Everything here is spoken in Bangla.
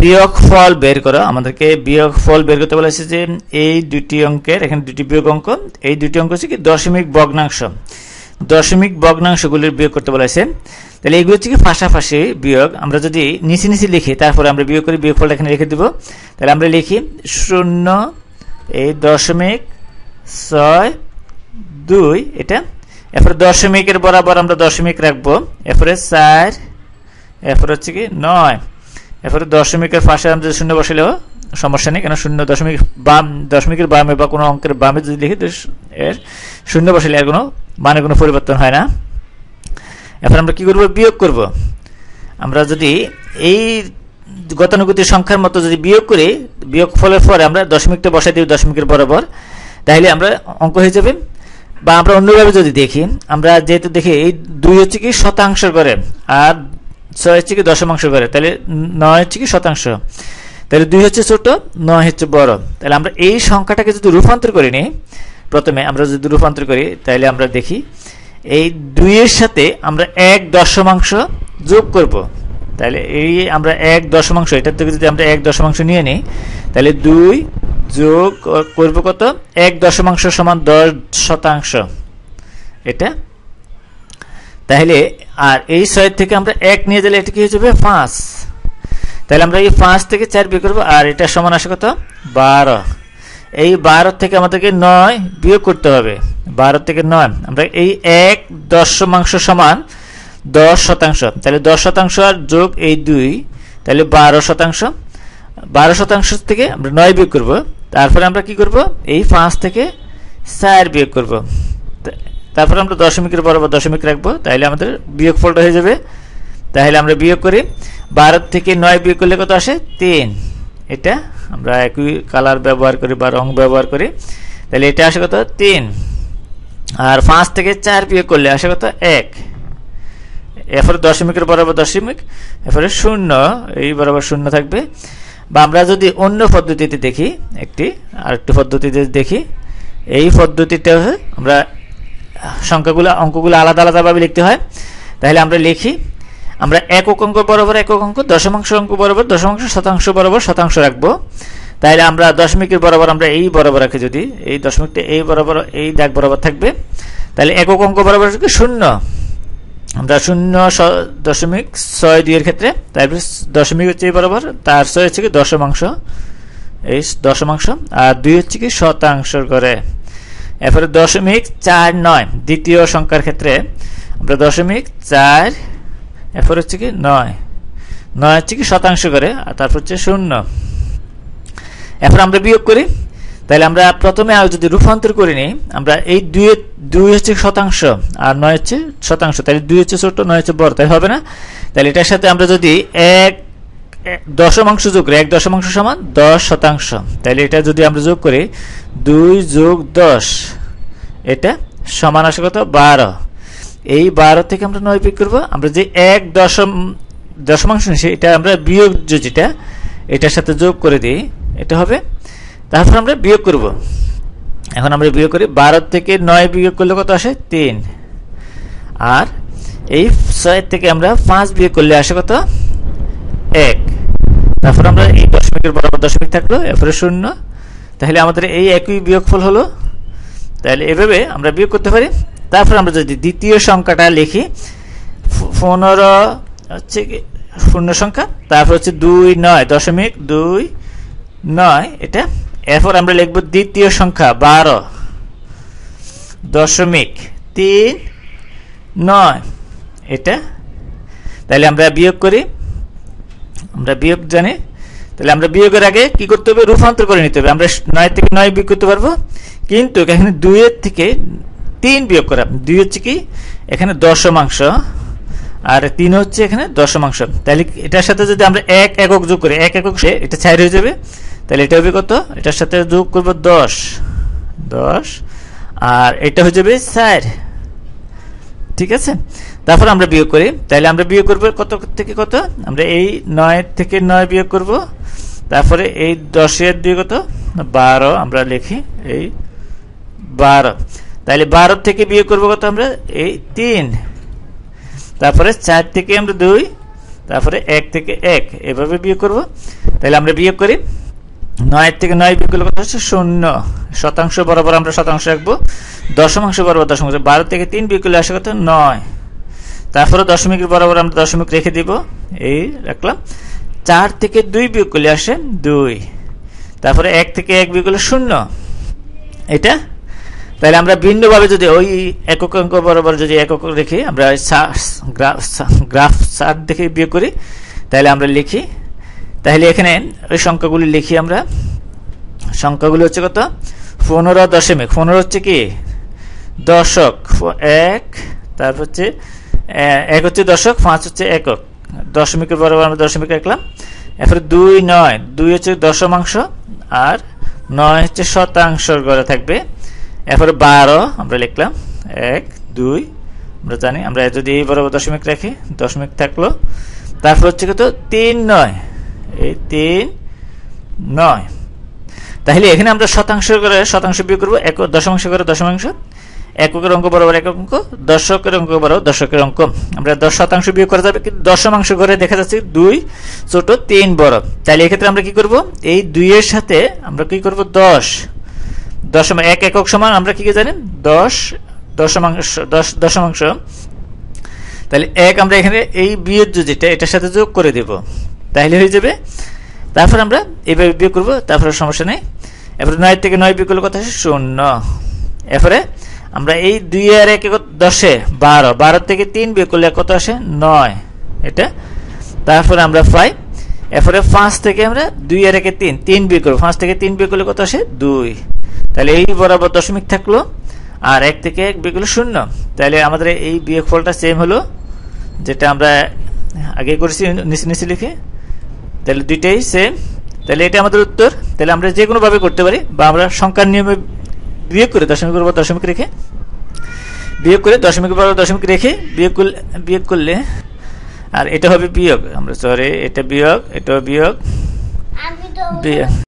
বিয়োগ ফল বের করো আমাদেরকে বিয়োগ ফল বের করতে বলেছে যে এই দুটি অঙ্কের এখানে দুটি বিয়োগ অঙ্ক এই দুটি অঙ্ক হচ্ছে কি দশমিক ভগ্নাংশ দশমিক ভগ্নাংশগুলির বিয়োগ করতে বলেছে তাহলে এগুলো হচ্ছে কি ফাঁসাফাঁসি বিয়োগ আমরা যদি নিচে নিচে লিখি তারপরে আমরা বিয়োগ করি বিয়োগ ফলটা এখানে লিখে দেবো তাহলে আমরা লিখি শূন্য এই দশমিক ছয় দুই এটা এরপরে দশমিকের বরাবর আমরা দশমিক রাখবো এরপরে চার এরপরে হচ্ছে কি নয় এরপরে দশমিকের ফাঁসে আমি যদি শূন্য বসালেও সমস্যা নেই কেন শূন্য দশমিক বাম দশমিকের বামে বা কোনো অঙ্কের বামে যদি লিখি এর শূন্য বসালে আর কোনো মানে কোনো পরিবর্তন হয় না এরপর আমরা কী করবো বিয়োগ করব আমরা যদি এই গতানুগতির সংখ্যার মতো যদি বিয়োগ করি বিয়োগ ফলের পরে আমরা দশমিকটা বসাই দিই দশমিকের বরাবর তাহলে আমরা অঙ্ক হয়ে যাবে বা আমরা অন্যভাবে যদি দেখি আমরা যেহেতু দেখি এই দুই হচ্ছে কি শতাংশ করে আর ছয় থেকে দশমাংশ করে তাহলে নয় হচ্ছে কি শতাংশ তাহলে দুই হচ্ছে ছোট নয় হচ্ছে বড় তাহলে আমরা এই সংখ্যাটাকে যদি রূপান্তর করি নিই প্রথমে আমরা যদি রূপান্তর করি তাহলে আমরা দেখি এই দুইয়ের সাথে আমরা এক দশমাংশ যোগ করব তাহলে এই আমরা এক দশমাংশ এটার থেকে যদি আমরা এক দশমাংশ নিয়ে নিই তাহলে দুই যোগ করব কত এক দশমাংশ সমান দশ শতাংশ এটা তাহলে আর এই ছয় থেকে আমরা এক নিয়ে গেলে এটা কি হয়ে যাবে পাঁচ তাহলে আমরা এই পাঁচ থেকে চার বিয়োগ করবো আর এটা সমান আসে কত বারো এই বারো থেকে আমাদেরকে নয় বিয়োগ করতে হবে বারো থেকে নয় আমরা এই এক দশ শতাংশ সমান দশ শতাংশ তাহলে দশ শতাংশ আর যোগ এই দুই তাহলে বারো শতাংশ বারো শতাংশ থেকে আমরা নয় বিয়োগ করবো তারপরে আমরা কি করব এই পাঁচ থেকে চার বিয়োগ করবো তারপর আমরা দশমিকের বরাবর দশমিক রাখবো তাহলে আমাদের বিয়োগ ফলটা হয়ে যাবে তাহলে আমরা বিয়োগ করি বারো থেকে নয় বিয়োগ করলে কত আসে তিন এটা আমরা একই কালার ব্যবহার করি বা রং ব্যবহার করি তাহলে এটা আসে কত তিন আর পাঁচ থেকে চার বিয়োগ করলে আসে কত এক এরপরে দশমিকের বরাবর দশমিক এরপরে শূন্য এই বরাবর শূন্য থাকবে বা আমরা যদি অন্য পদ্ধতিতে দেখি একটি আর একটি পদ্ধতিতে দেখি এই পদ্ধতিটা আমরা সংখ্যাগুলো অঙ্কগুলো আলাদা আলাদাভাবে লিখতে হয় তাহলে আমরা লিখি আমরা একক অঙ্ক বরাবর একক অঙ্ক দশমাংশ অঙ্ক বরাবর দশমাংশ শতাংশ বরাবর শতাংশ রাখবো তাহলে আমরা দশমিকের বরাবর আমরা এই বরাবর রাখি যদি এই দশমিকটা এই বরাবর এই দাগ বরাবর থাকবে তাহলে একক অঙ্ক বরাবর শূন্য আমরা শূন্য দশমিক ছয় দুইয়ের ক্ষেত্রে তারপরে দশমিক হচ্ছে এই বরাবর তার ছয় হচ্ছে কি দশমাংশ এই দশমাংশ আর দুই হচ্ছে কি শতাংশ করে এরপরে দশমিক চার নয় দ্বিতীয় সংখ্যার ক্ষেত্রে আমরা দশমিক চার এরপর হচ্ছে কি নয় নয় হচ্ছে কি শতাংশ করে আর তারপর হচ্ছে শূন্য এরপর আমরা বিয়োগ করি তাহলে আমরা প্রথমে আর যদি রূপান্তর করে নিই আমরা এই দুই দুই হচ্ছে শতাংশ আর নয় হচ্ছে শতাংশ তাহলে দুই হচ্ছে ছোট নয় হচ্ছে বড় তাই হবে না তাহলে এটার সাথে আমরা যদি এক দশমাংশ যোগ এক দশমাংশ সমান দশ শতাংশ তাহলে এটা যদি আমরা যোগ করি দুই যোগ দশ এটা সমান আসে কত বারো এই বারো থেকে আমরা নয় পিক করবো আমরা যে এক দশম দশমাংশ নিয়েছি এটা আমরা বিয়োগ যেটা এটার সাথে যোগ করে দিই এটা হবে তারপর আমরা বিয়োগ করব এখন আমরা বিয়োগ করি বারো থেকে নয় বিয়োগ করলে কত আসে তিন আর এই ছয়ের থেকে আমরা পাঁচ বিয়োগ করলে আসে কত এক তারপর আমরা এই দশমিকের বরাবর দশমিক থাকলো এরপরে শূন্য তাহলে আমাদের এই একই বিয়োগফল হলো তাহলে এভাবে আমরা বিয়োগ করতে পারি তারপর আমরা যদি দ্বিতীয় সংখ্যাটা লিখি পনেরো হচ্ছে শূন্য সংখ্যা তারপর হচ্ছে দুই নয় দশমিক দুই নয় এটা এরপর আমরা লিখব দ্বিতীয় সংখ্যা বারো দশমিক তিন নয় এটা তাহলে আমরা বিয়োগ করি আমরা বিয়োগ জানি তাহলে আমরা বিয়োগের আগে কি করতে হবে রূপান্তর করে নিতে হবে আমরা নয় থেকে নয় বিয়োগ করতে পারবো কিন্তু এখানে দুইয়ের থেকে তিন বিয়োগ করা দুই হচ্ছে কি এখানে দশমাংশ আর তিন হচ্ছে এখানে দশমাংশ তাহলে এটার সাথে যদি আমরা এক একক যোগ করি এক একক এটা ছাই হয়ে যাবে তাহলে এটা হবে কত এটার সাথে যোগ করব দশ দশ আর এটা হয়ে যাবে চার ঠিক আছে তারপর আমরা বিয়োগ করি তাহলে আমরা বিয়োগ করব কত থেকে কত আমরা এই নয় থেকে নয় বিয়োগ করব তারপরে এই দশের দিয়ে কত বারো আমরা লিখি এই বারো তাহলে বারো থেকে বিয়োগ করবো কত আমরা এই তিন তারপরে চার থেকে আমরা দুই তারপরে এক থেকে এক এভাবে বিয়োগ করব তাহলে আমরা বিয়োগ করি নয় থেকে নয় বিয়োগ করলে কত হচ্ছে শূন্য শতাংশ বরাবর আমরা শতাংশ রাখবো দশমাংশ বরাবর দশমাংশ বারো থেকে তিন বিয়োগ করলে আসে কত নয় তারপরে দশমিকের বরাবর আমরা দশমিক রেখে দিব এই রাখলাম চার থেকে দুই বিয়োগ করলে আসে দুই তারপরে এক থেকে এক বিয়োগ করলে শূন্য এটা তাহলে আমরা ভিন্নভাবে যদি ওই একক অঙ্ক বরাবর যদি একক রেখে আমরা গ্রাফ সার দেখে বিয়োগ করি তাহলে আমরা লিখি তাহলে এখানে ওই সংখ্যাগুলি লিখি আমরা সংখ্যাগুলি হচ্ছে কত পনেরো দশমিক পনেরো হচ্ছে কি দশক এক তারপর হচ্ছে এক হচ্ছে দশক পাঁচ হচ্ছে একক দশমিকের বরাবর আমরা দশমিক রাখলাম এরপরে দুই নয় দুই হচ্ছে দশমাংশ আর নয় হচ্ছে শতাংশর গড়ে থাকবে এরপরে বারো আমরা লিখলাম এক দুই আমরা জানি আমরা যদি এই বরাবর দশমিক রাখি দশমিক থাকলো তারপর হচ্ছে কত তিন নয় এই তিন নয় তাহলে এখানে আমরা শতাংশ করে শতাংশ বিয়োগ করবো এক দশমাংশ করে দশমাংশ এককের অঙ্ক বরাবর একক অঙ্ক দশকের অঙ্ক বরাবর দশকের অঙ্ক আমরা দশ শতাংশ বিয়োগ করা যাবে কিন্তু দশমাংশ ঘরে দেখা যাচ্ছে দুই ছোট তিন বড় তাহলে এক্ষেত্রে আমরা কি করব এই দুইয়ের সাথে আমরা কি করব দশ দশম এক একক সমান আমরা কি জানি দশ দশমাংশ দশ দশমাংশ তাহলে এক আমরা এখানে এই বিয়ের যেটা এটার সাথে যোগ করে দেব তাহলে হয়ে যাবে তারপর আমরা এইভাবে বিয়োগ করবো তারপরে সমস্যা নেই এরপরে নয় থেকে নয় বিয়োগ করলে কথা শূন্য এরপরে আমরা এই দুই আর এক দশে বারো বারো থেকে তিন বিয়োগ করলে কত আসে নয় এটা তারপরে আমরা পাই এরপরে পাঁচ থেকে আমরা দুই আর একে তিন তিন বিয়োগ করবো পাঁচ থেকে তিন বিয়োগ করলে কত আসে দুই তাহলে এই বরাবর দশমিক থাকলো আর এক থেকে এক বিয়োগ করলে শূন্য তাহলে আমাদের এই বিয়োগ ফলটা সেম হলো যেটা আমরা আগে করেছি নিচে নিচে লিখে তাহলে দুইটাই সেম তাহলে এটা আমাদের উত্তর তাহলে আমরা যে কোনোভাবে করতে পারি বা আমরা সংখ্যার নিয়মে বিয়োগ করে দশমিক বরাবর দশমিক রেখে বিয়োগ করে দশমিক বরাবর দশমিক রেখে বিয়োগ করলে বিয়োগ করলে আর এটা হবে বিয়োগ আমরা সরি এটা বিয়োগ এটা বিয়োগ বিয়োগ